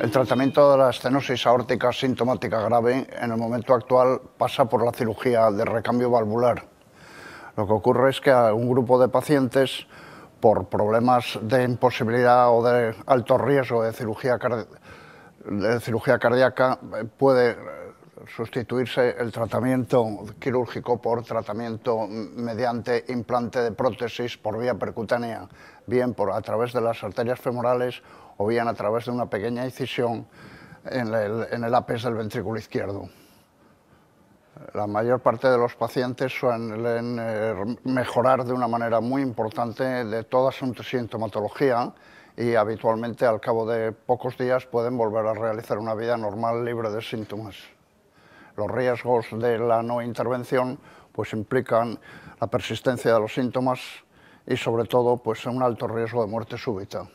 El tratamiento de la estenosis aórtica sintomática grave en el momento actual pasa por la cirugía de recambio valvular. Lo que ocurre es que a un grupo de pacientes, por problemas de imposibilidad o de alto riesgo de cirugía, de cirugía cardíaca, puede sustituirse el tratamiento quirúrgico por tratamiento mediante implante de prótesis por vía percutánea, bien a través de las arterias femorales o bien a través de una pequeña incisión en el, en el ápice del ventrículo izquierdo. La mayor parte de los pacientes suelen eh, mejorar de una manera muy importante de toda su sintomatología y habitualmente al cabo de pocos días pueden volver a realizar una vida normal libre de síntomas los riesgos de la no intervención pues implican la persistencia de los síntomas y sobre todo pues un alto riesgo de muerte súbita.